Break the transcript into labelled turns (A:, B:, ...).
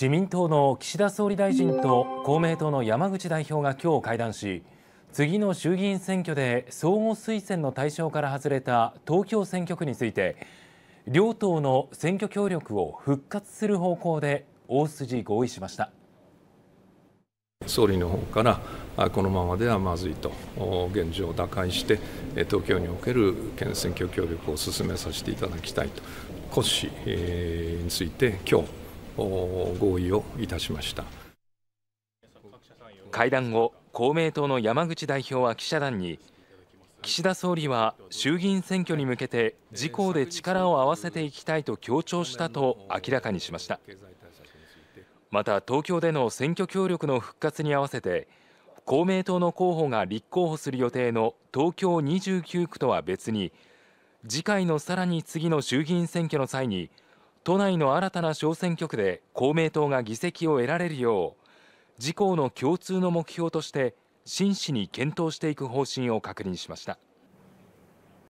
A: 自民党の岸田総理大臣と公明党の山口代表が今日会談し次の衆議院選挙で総合推薦の対象から外れた東京選挙区について両党の選挙協力を復活する方向で大筋合意しました
B: 総理の方からこのままではまずいと現状を打開して東京における県選挙協力を進めさせていただきたいと骨子について今日合意をいたしました
A: 会談後公明党の山口代表は記者団に岸田総理は衆議院選挙に向けて自公で力を合わせていきたいと強調したと明らかにしましたまた東京での選挙協力の復活に合わせて公明党の候補が立候補する予定の東京29区とは別に次回のさらに次の衆議院選挙の際に都内の新たな小選挙区で公明党が議席を得られるよう自公の共通の目標として真摯に検討していく方針を確認しました。